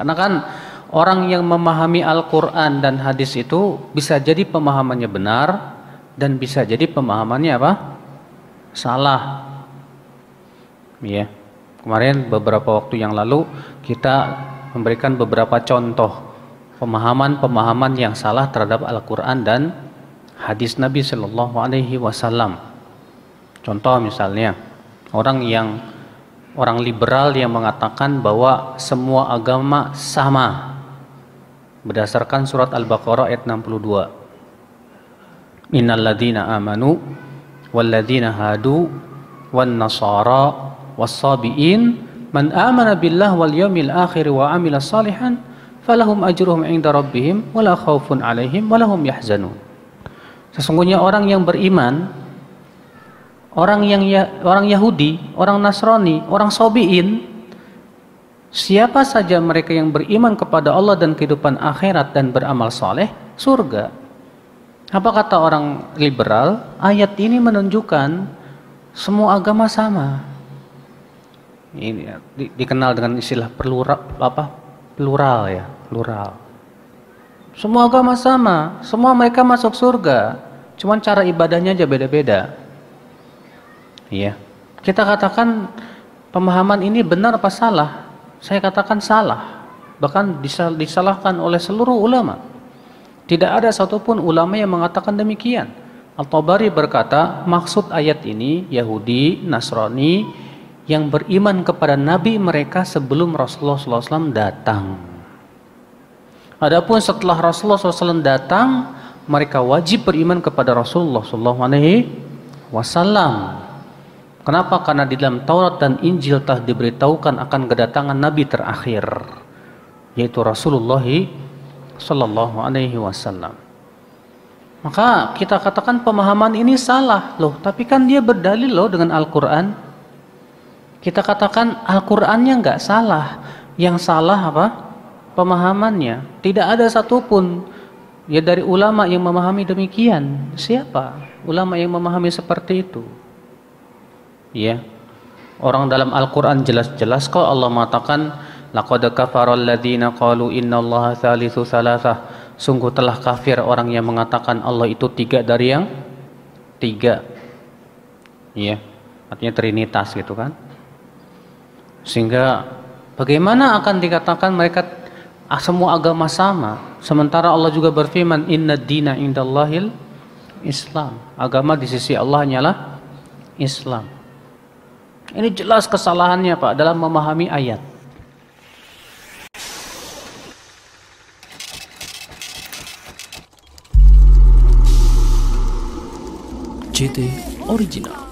Karena kan orang yang memahami Al-Quran dan hadis itu bisa jadi pemahamannya benar dan bisa jadi pemahamannya apa? Salah. Ya. Kemarin beberapa waktu yang lalu kita memberikan beberapa contoh pemahaman-pemahaman yang salah terhadap Al-Quran dan hadis Nabi Shallallahu Alaihi Wasallam. Contoh misalnya orang yang orang liberal yang mengatakan bahwa semua agama sama berdasarkan surat Al-Baqarah ayat 62. Innal amanu walladzina hadu wan nasara was-sabiin man amana billah wal yawmil akhir wa amila salihan falahum ajruhum inda rabbihim wala khaufun alaihim wala hum yahzanun. Sesungguhnya orang yang beriman orang yang ya, orang Yahudi, orang Nasrani, orang Sobiin, siapa saja mereka yang beriman kepada Allah dan kehidupan akhirat dan beramal soleh, surga. Apa kata orang liberal? Ayat ini menunjukkan semua agama sama. Ini ya, di, dikenal dengan istilah plural apa? Plural ya, plural. Semua agama sama, semua mereka masuk surga. Cuman cara ibadahnya aja beda-beda ya kita katakan pemahaman ini benar apa salah saya katakan salah bahkan disalahkan oleh seluruh ulama tidak ada satupun ulama yang mengatakan demikian Al-Tabari berkata maksud ayat ini Yahudi, Nasrani yang beriman kepada Nabi mereka sebelum Rasulullah SAW datang Adapun setelah Rasulullah SAW datang mereka wajib beriman kepada Rasulullah SAW Kenapa? Karena di dalam Taurat dan Injil telah diberitahukan akan kedatangan Nabi terakhir, yaitu Rasulullah Sallallahu Alaihi Wasallam. Maka kita katakan pemahaman ini salah loh, tapi kan dia berdalil loh dengan Al-Quran. Kita katakan Al-Qurannya nggak salah, yang salah apa? Pemahamannya. Tidak ada satupun ya dari ulama yang memahami demikian. Siapa? Ulama yang memahami seperti itu. Ya. Orang dalam Al-Qur'an jelas-jelas kok Allah mengatakan laqad kafaral ladzina qalu innallaha thalithu thalathah. Sungguh telah kafir orang yang mengatakan Allah itu tiga dari yang tiga. Ya. Artinya trinitas gitu kan. Sehingga bagaimana akan dikatakan mereka ah, semua agama sama sementara Allah juga berfirman inna dina indallahil Islam. Agama di sisi Allah hanyalah Islam. Ini jelas kesalahannya Pak dalam memahami ayat. CT Original